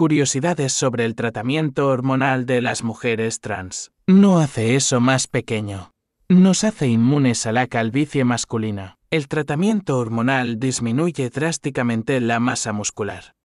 curiosidades sobre el tratamiento hormonal de las mujeres trans. No hace eso más pequeño. Nos hace inmunes a la calvicie masculina. El tratamiento hormonal disminuye drásticamente la masa muscular.